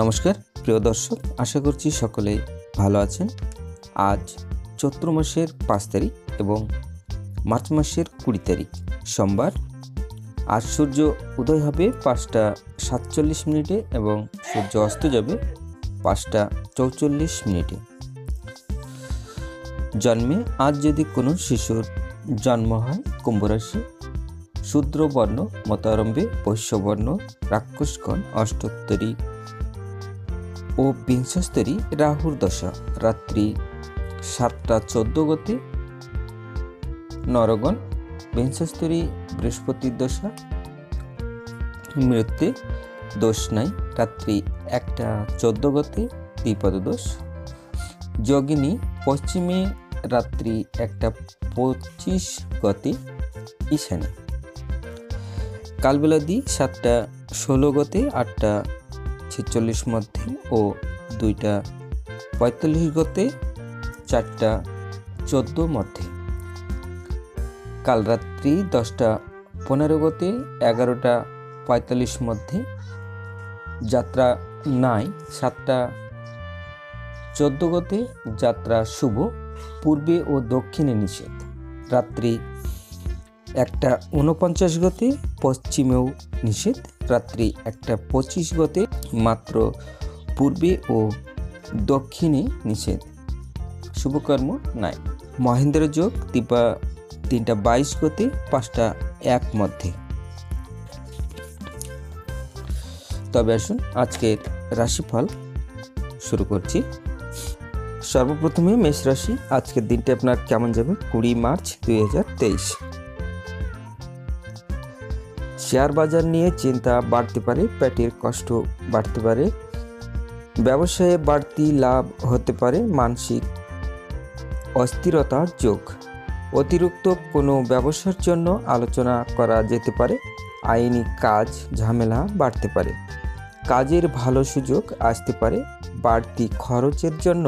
নমস্কার প্রিয় দর্শক আশা করছি সকলে ভালো আছেন আজ চৈত্র মাসের পাঁচ তারিখ এবং মার্চ মাসের কুড়ি তারিখ সোমবার আজ সূর্য উদয় হবে পাঁচটা সাতচল্লিশ মিনিটে এবং সূর্য অস্ত যাবে পাঁচটা চৌচল্লিশ মিনিটে জন্মে আজ যদি কোনো শিশুর জন্ম হয় কুম্ভরাশি শূদ্রবর্ণ মতারম্ভে বৈশ্যবর্ণ রাক্ষসগণ অষ্টোত্তরী ও বিংশস্তরী রাহুর দশা রাত্রি সাতটা চোদ্দ গতি নরগণ বিংশস্তরী বৃহস্পতির দশা মৃত্যু দোষ নাই রাত্রি একটা চোদ্দ গতি দ্বিপদ দোষ যোগিনী পশ্চিমে রাত্রি একটা পঁচিশ গতি কালবেলা কালবেলাদি সাতটা ষোলো গতি আটটা ছেচল্লিশ মধ্যে ও দুইটা পঁয়তাল্লিশ গতে চারটা চোদ্দ মধ্যে কাল রাত্রি দশটা পনেরো গতে এগারোটা পঁয়তাল্লিশ মধ্যে যাত্রা নাই সাতটা চোদ্দ গতে যাত্রা শুভ পূর্বে ও দক্ষিণে নিষেধ রাত্রি একটা উনপঞ্চাশ গতে পশ্চিমেও নিষেধ রাত্রি একটা পঁচিশ গতে মাত্র পূর্বে ও দক্ষিণে নিষেধ শুভকর্ম নাই মহেন্দ্র যোগ দিবা তিনটা বাইশ গতি পাঁচটা এক মধ্যে তবে আসুন আজকের রাশিফল শুরু করছি সর্বপ্রথমে মেষ রাশি আজকের দিনটি আপনার কেমন যাবে কুড়ি মার্চ দুই শেয়ার বাজার নিয়ে চিন্তা বাড়তে পারে পেটের কষ্ট বাড়তে পারে ব্যবসায়ে বাড়তি লাভ হতে পারে মানসিক অস্থিরতার যোগ অতিরিক্ত কোনো ব্যবসার জন্য আলোচনা করা যেতে পারে আইনি কাজ ঝামেলা বাড়তে পারে কাজের ভালো সুযোগ আসতে পারে বাড়তি খরচের জন্য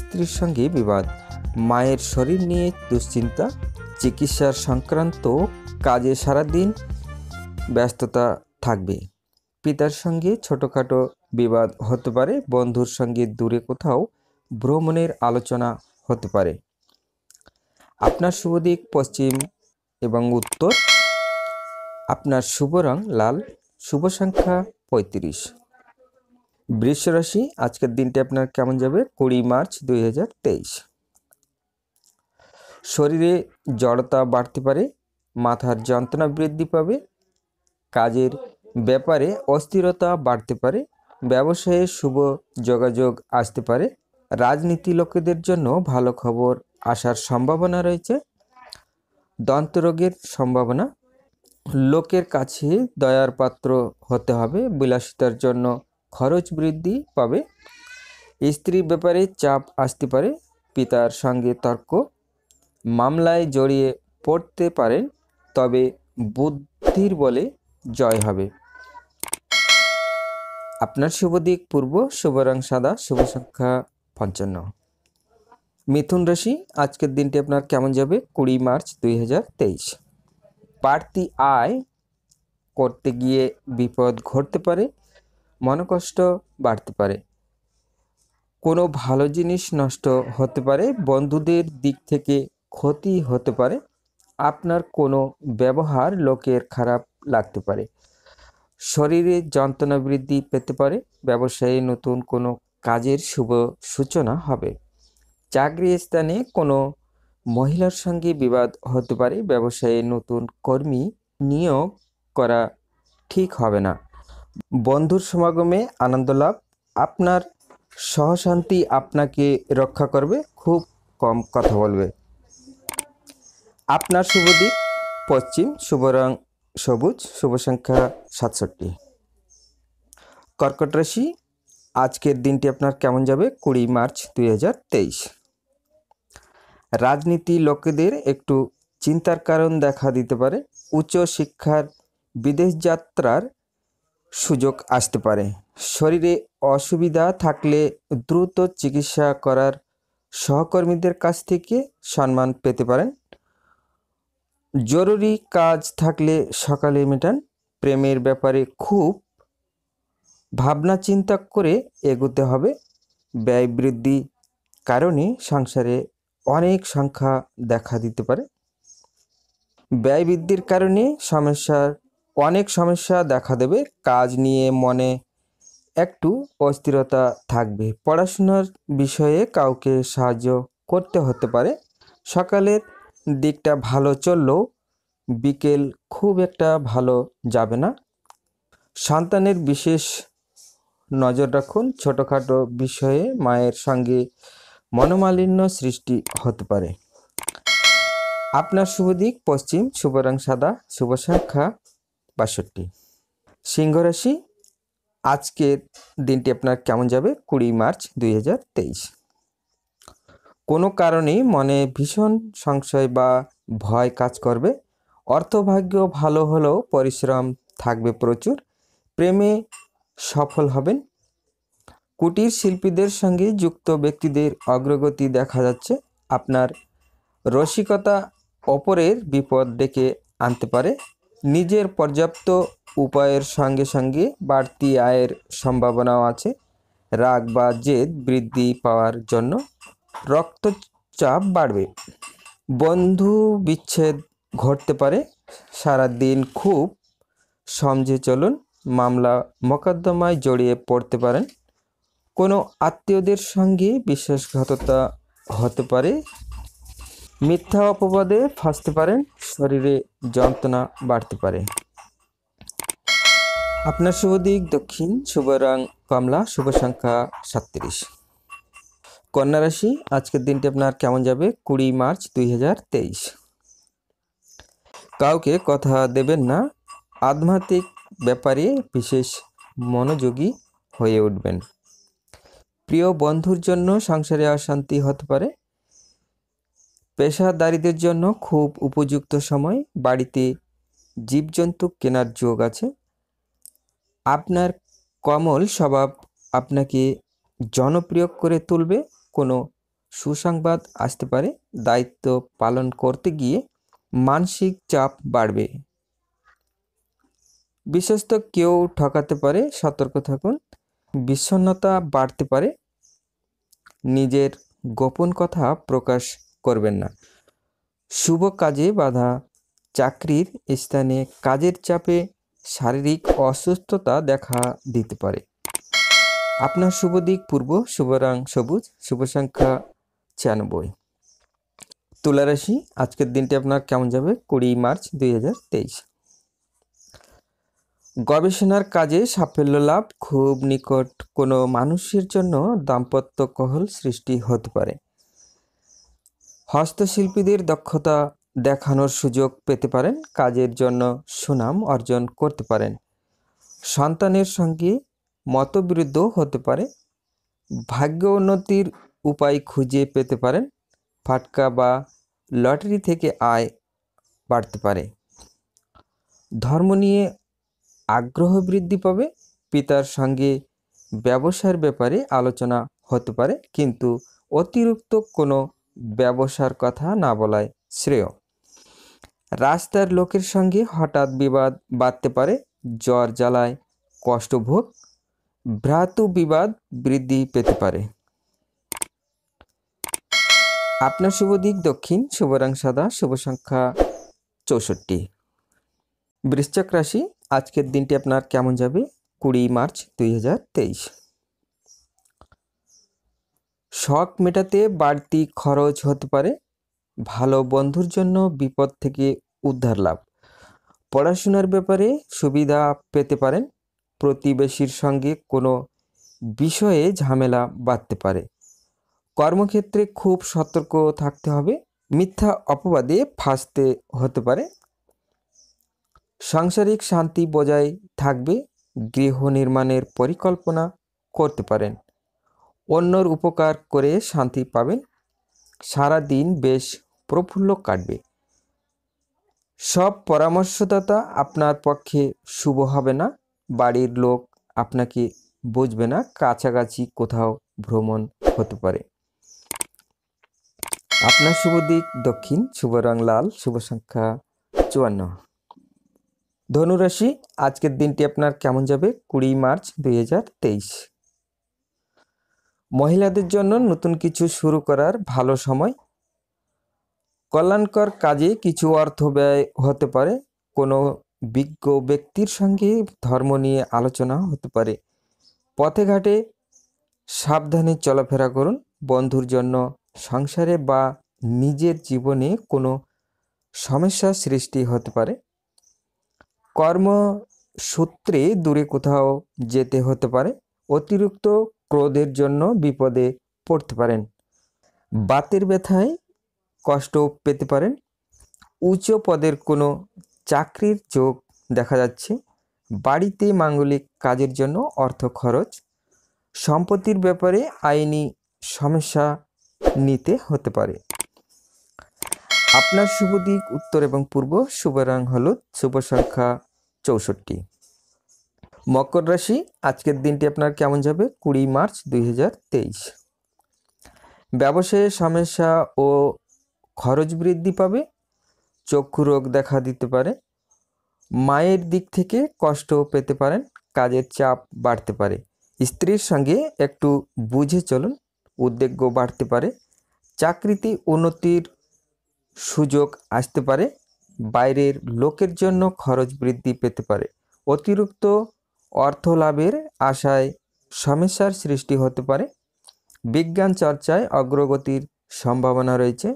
স্ত্রীর সঙ্গে বিবাদ মায়ের শরীর নিয়ে দুশ্চিন্তা চিকিৎসার সংক্রান্ত কাজে সারাদিন ব্যস্ততা থাকবে পিতার সঙ্গে ছোটোখাটো বিবাদ হতে পারে বন্ধুর সঙ্গে দূরে কোথাও ভ্রমণের আলোচনা হতে পারে আপনার শুভ দিক পশ্চিম এবং উত্তর আপনার শুভ রং লাল শুভ সংখ্যা পঁয়ত্রিশ বৃষরাশি আজকের দিনটি আপনার কেমন যাবে কুড়ি মার্চ দুই শরীরে জড়তা বাড়তে পারে মাথার যন্ত্রণা বৃদ্ধি পাবে কাজের ব্যাপারে অস্থিরতা বাড়তে পারে ব্যবসায়ে শুভ যোগাযোগ আসতে পারে রাজনীতি লোকেদের জন্য ভালো খবর আসার সম্ভাবনা রয়েছে দন্তরোগের সম্ভাবনা লোকের কাছে দয়ার পাত্র হতে হবে বিলাসিতার জন্য খরচ বৃদ্ধি পাবে স্ত্রীর ব্যাপারে চাপ আসতে পারে পিতার সঙ্গে তর্ক মামলায় জড়িয়ে পড়তে পারেন তবে বুদ্ধির বলে জয় হবে আপনার শুভ দিক পূর্ব শুভ সাদা শুভ সংখ্যা পঞ্চান্ন মিথুন রাশি আজকের দিনটি আপনার কেমন যাবে কুড়ি মার্চ দুই হাজার বাড়তি আয় করতে গিয়ে বিপদ ঘটতে পারে মনকষ্ট বাড়তে পারে কোনো ভালো জিনিস নষ্ট হতে পারে বন্ধুদের দিক থেকে ক্ষতি হতে পারে আপনার কোনো ব্যবহার লোকের খারাপ লাগতে পারে শরীরে যন্ত্রণা বৃদ্ধি পেতে পারে ব্যবসায়ী নতুন কোনো কাজের শুভ সূচনা হবে চাকরি স্থানে কোনো মহিলার সঙ্গে বিবাদ হতে পারে ব্যবসায়ী নতুন কর্মী নিয়োগ করা ঠিক হবে না বন্ধুর সমাগমে আনন্দ লাভ আপনার সহশান্তি আপনাকে রক্ষা করবে খুব কম কথা বলবে আপনার শুভ দিক পশ্চিম শুভ সবুজ শুভ সংখ্যা সাতষট্টি কর্কট রাশি আজকের দিনটি আপনার কেমন যাবে কুড়ি মার্চ দুই রাজনীতি লোকেদের একটু চিন্তার কারণ দেখা দিতে পারে উচ্চ শিক্ষার বিদেশ যাত্রার সুযোগ আসতে পারে শরীরে অসুবিধা থাকলে দ্রুত চিকিৎসা করার সহকর্মীদের কাছ থেকে সম্মান পেতে পারেন জরুরি কাজ থাকলে সকালে মেটান প্রেমের ব্যাপারে খুব ভাবনা চিন্তা করে এগোতে হবে ব্যয় বৃদ্ধি কারণে সংসারে অনেক সংখ্যা দেখা দিতে পারে ব্যয় বৃদ্ধির কারণে সমস্যার অনেক সমস্যা দেখা দেবে কাজ নিয়ে মনে একটু অস্থিরতা থাকবে পড়াশোনার বিষয়ে কাউকে সাহায্য করতে হতে পারে সকালের দিকটা ভালো চললেও বিকেল খুব একটা ভালো যাবে না সন্তানের বিশেষ নজর রাখুন ছোটোখাটো বিষয়ে মায়ের সঙ্গে মনোমালিন্য সৃষ্টি হতে পারে আপনার শুভ দিক পশ্চিম শুভ রং সাদা শুভ সংখ্যা বাষট্টি সিংহ রাশি আজকের দিনটি আপনার কেমন যাবে কুড়ি মার্চ দুই কোনো কারণেই মনে ভীষণ সংশয় বা ভয় কাজ করবে অর্থভাগ্য ভালো হলেও পরিশ্রম থাকবে প্রচুর প্রেমে সফল হবেন কুটির শিল্পীদের সঙ্গে যুক্ত ব্যক্তিদের অগ্রগতি দেখা যাচ্ছে আপনার রসিকতা অপরের বিপদ ডেকে আনতে পারে নিজের পর্যাপ্ত উপায়ের সঙ্গে সঙ্গে বাড়তি আয়ের সম্ভাবনাও আছে রাগ বা জেদ বৃদ্ধি পাওয়ার জন্য রক্তচাপ বাড়বে বন্ধু বিচ্ছেদ ঘটতে পারে সারাদিন খুব সমঝে চলুন মামলা মোকদ্দমায় জড়িয়ে পড়তে পারেন কোনো আত্মীয়দের সঙ্গে বিশ্বাসঘাততা হতে পারে মিথ্যা অপবাদে ফাঁসতে পারেন শরীরে যন্ত্রণা বাড়তে পারে আপনার শুভ দিক দক্ষিণ শুভরাং কমলা শুভ সংখ্যা সাতত্রিশ কন্যা রাশি আজকের দিনটি আপনার কেমন যাবে কুড়ি মার্চ দুই কাউকে কথা দেবেন না আধ্যাত্মিক ব্যাপারে বিশেষ মনোযোগী হয়ে উঠবেন প্রিয় বন্ধুর জন্য সংসারে অশান্তি হতে পারে পেশাদারীদের জন্য খুব উপযুক্ত সময় বাড়িতে জীবজন্তু কেনার যোগ আছে আপনার কমল স্বভাব আপনাকে জনপ্রিয় করে তুলবে কোনো সুসংবাদ আসতে পারে দায়িত্ব পালন করতে গিয়ে মানসিক চাপ বাড়বে বিশেষত কেউ ঠকাতে পারে সতর্ক থাকুন বিষণ্নতা বাড়তে পারে নিজের গোপন কথা প্রকাশ করবেন না শুভ কাজে বাধা চাকরির স্থানে কাজের চাপে শারীরিক অসুস্থতা দেখা দিতে পারে আপনার শুভ দিক পূর্ব শুভ সবুজ শুভ সংখ্যা ছিয়ানব্বই তুলারাশি আজকের দিনটি আপনার কেমন যাবে কুড়ি মার্চ দুই গবেষণার কাজে সাফল্য লাভ খুব নিকট কোনো মানুষের জন্য দাম্পত্য কহল সৃষ্টি হতে পারে হস্তশিল্পীদের দক্ষতা দেখানোর সুযোগ পেতে পারেন কাজের জন্য সুনাম অর্জন করতে পারেন সন্তানের সঙ্গে মতবিরুদ্ধ হতে পারে ভাগ্য উন্নতির উপায় খুঁজে পেতে পারেন ফাটকা বা লটারি থেকে আয় বাড়তে পারে ধর্ম নিয়ে আগ্রহ বৃদ্ধি পাবে পিতার সঙ্গে ব্যবসার ব্যাপারে আলোচনা হতে পারে কিন্তু অতিরিক্ত কোনো ব্যবসার কথা না বলায় শ্রেয় রাস্তার লোকের সঙ্গে হঠাৎ বিবাদ বাড়তে পারে জ্বর জ্বালায় কষ্টভোগ ভ্রাতু বিবাদ বৃদ্ধি পেতে পারে আপনার শুভ দিক দক্ষিণ শুভ সাদা শুভ সংখ্যা চৌষট্টি বৃশ্চক রাশি আজকের দিনটি আপনার কেমন যাবে কুড়ি মার্চ দুই হাজার তেইশ শখ মেটাতে বাড়তি খরচ হতে পারে ভালো বন্ধুর জন্য বিপদ থেকে উদ্ধার লাভ পড়াশোনার ব্যাপারে সুবিধা পেতে পারেন প্রতিবেশীর সঙ্গে কোনো বিষয়ে ঝামেলা বাঁধতে পারে কর্মক্ষেত্রে খুব সতর্ক থাকতে হবে মিথ্যা অপবাদে ফাঁসতে হতে পারে সাংসারিক শান্তি বজায় থাকবে গৃহ নির্মাণের পরিকল্পনা করতে পারেন অন্যর উপকার করে শান্তি পাবেন সারা দিন বেশ প্রফুল্ল কাটবে সব পরামর্শদাতা আপনার পক্ষে শুভ হবে না বাড়ির লোক আপনাকে বুঝবে না কাছাকাছি কোথাও ভ্রমণ হতে পারে আপনার শুভ দিক দক্ষিণ শুভ রং লাল শুভ সংখ্যা চুয়ান্ন ধনুরাশি আজকের দিনটি আপনার কেমন যাবে কুড়ি মার্চ দুই মহিলাদের জন্য নতুন কিছু শুরু করার ভালো সময় কল্যাণকর কাজে কিছু অর্থ ব্যয় হতে পারে কোনো বিজ্ঞ ব্যক্তির সঙ্গে ধর্ম নিয়ে আলোচনা হতে পারে পথে ঘাটে সাবধানে চলাফেরা করুন বন্ধুর জন্য সংসারে বা নিজের জীবনে কোনো সমস্যা সৃষ্টি হতে পারে কর্মসূত্রে দূরে কোথাও যেতে হতে পারে অতিরিক্ত ক্রোধের জন্য বিপদে পড়তে পারেন বাতের ব্যথায় কষ্ট পেতে পারেন উচ্চ পদের কোনো চাকরির যোগ দেখা যাচ্ছে বাড়িতে মাঙ্গলিক কাজের জন্য অর্থ খরচ সম্পত্তির ব্যাপারে আইনি সমস্যা নিতে হতে পারে আপনার শুভ দিক উত্তর এবং পূর্ব শুভ রং হলুদ শুভ সংখ্যা চৌষট্টি মকর রাশি আজকের দিনটি আপনার কেমন যাবে কুড়ি মার্চ দুই ব্যবসায়ে সমস্যা ও খরচ বৃদ্ধি পাবে চক্ষু রোগ দেখা দিতে পারে মায়ের দিক থেকে কষ্ট পেতে পারেন কাজের চাপ বাড়তে পারে স্ত্রীর সঙ্গে একটু বুঝে চলুন উদ্বেগ বাড়তে পারে চাকরিতে উন্নতির সুযোগ আসতে পারে বাইরের লোকের জন্য খরচ বৃদ্ধি পেতে পারে অতিরিক্ত অর্থ লাভের আশায় সমস্যার সৃষ্টি হতে পারে বিজ্ঞান চর্চায় অগ্রগতির সম্ভাবনা রয়েছে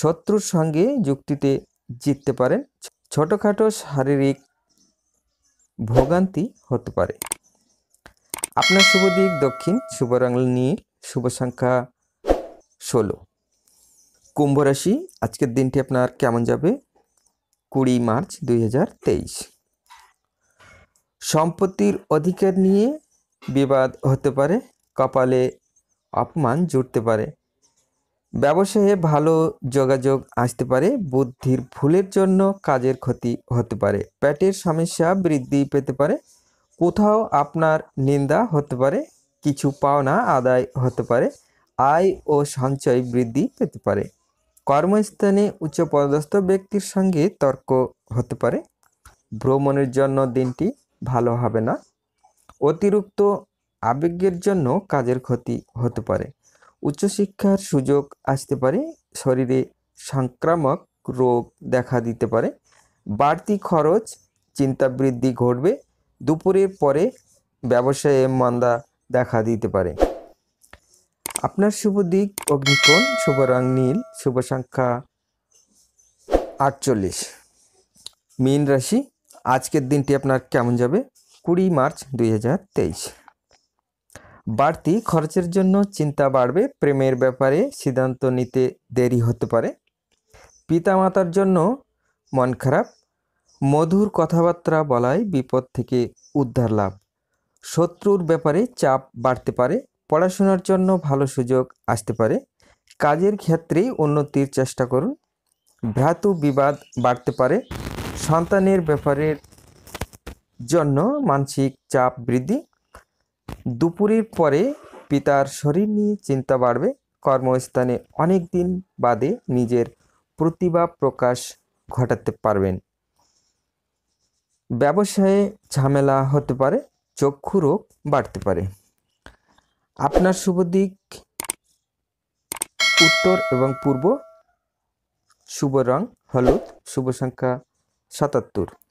শত্রুর সঙ্গে যুক্তিতে জিততে পারেন ছোটোখাটো শারীরিক ভোগান্তি হতে পারে আপনার শুভ দিক দক্ষিণ শুভ রং নীল শুভ সংখ্যা ষোলো কুম্ভ রাশি আজকের দিনটি আপনার কেমন যাবে কুড়ি মার্চ দুই সম্পত্তির অধিকার নিয়ে বিবাদ হতে পারে কপালে অপমান জুটতে পারে ব্যবসায়ে ভালো যোগাযোগ আসতে পারে বুদ্ধির ভুলের জন্য কাজের ক্ষতি হতে পারে পেটের সমস্যা বৃদ্ধি পেতে পারে কোথাও আপনার নিন্দা হতে পারে কিছু পাওনা আদায় হতে পারে আয় ও সঞ্চয় বৃদ্ধি পেতে পারে কর্মস্থানে উচ্চপদস্থ ব্যক্তির সঙ্গে তর্ক হতে পারে ভ্রমণের জন্য দিনটি ভালো হবে না অতিরিক্ত আবেগের জন্য কাজের ক্ষতি হতে পারে উচ্চশিক্ষার সুযোগ আসতে পারে শরীরে সংক্রামক রোগ দেখা দিতে পারে বাড়তি খরচ চিন্তা বৃদ্ধি ঘটবে দুপুরের পরে ব্যবসায়ে মন্দা দেখা দিতে পারে আপনার শুভ দিক অগ্নিকোণ শুভ রং নীল শুভ সংখ্যা আটচল্লিশ মীন রাশি আজকের দিনটি আপনার কেমন যাবে কুড়ি মার্চ দুই বাড়তি খরচের জন্য চিন্তা বাড়বে প্রেমের ব্যাপারে সিদ্ধান্ত নিতে দেরি হতে পারে পিতামাতার জন্য মন খারাপ মধুর কথাবার্তা বলায় বিপদ থেকে উদ্ধার লাভ শত্রুর ব্যাপারে চাপ বাড়তে পারে পড়াশোনার জন্য ভালো সুযোগ আসতে পারে কাজের ক্ষেত্রেই উন্নতির চেষ্টা করুন ভ্রাতু বিবাদ বাড়তে পারে সন্তানের ব্যাপারের জন্য মানসিক চাপ বৃদ্ধি দুপুরের পরে পিতার শরীর নিয়ে চিন্তা বাড়বে কর্মস্থানে অনেক দিন বাদে নিজের প্রতিভা প্রকাশ ঘটাতে পারবেন ব্যবসায়ে ঝামেলা হতে পারে চক্ষু রোগ বাড়তে পারে আপনার শুভ দিক উত্তর এবং পূর্ব শুভ রং হলুদ শুভ সংখ্যা সাতাত্তর